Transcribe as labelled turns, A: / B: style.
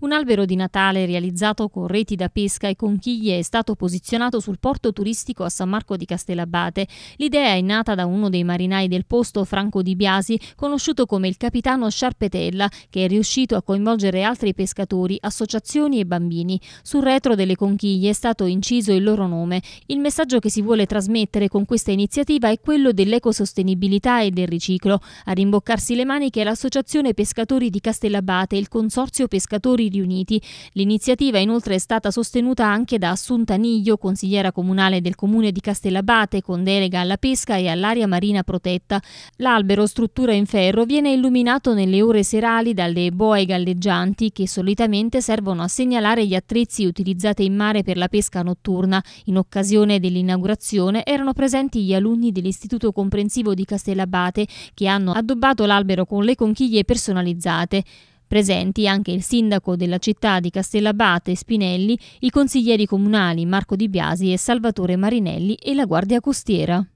A: Un albero di Natale realizzato con reti da pesca e conchiglie è stato posizionato sul porto turistico a San Marco di Castellabate. L'idea è nata da uno dei marinai del posto, Franco Di Biasi, conosciuto come il capitano Sciarpetella, che è riuscito a coinvolgere altri pescatori, associazioni e bambini. Sul retro delle conchiglie è stato inciso il loro nome. Il messaggio che si vuole trasmettere con questa iniziativa è quello dell'ecosostenibilità e del riciclo. A rimboccarsi le maniche è l'Associazione Pescatori di Castellabate e il Consorzio Pescatori Riuniti. L'iniziativa inoltre è stata sostenuta anche da Assunta Niglio, consigliera comunale del comune di Castellabate con delega alla pesca e all'area marina protetta. L'albero struttura in ferro viene illuminato nelle ore serali dalle boe galleggianti che solitamente servono a segnalare gli attrezzi utilizzati in mare per la pesca notturna. In occasione dell'inaugurazione erano presenti gli alunni dell'Istituto Comprensivo di Castellabate che hanno addobbato l'albero con le conchiglie personalizzate. Presenti anche il sindaco della città di Castellabate Spinelli, i consiglieri comunali Marco Di Biasi e Salvatore Marinelli e la Guardia Costiera.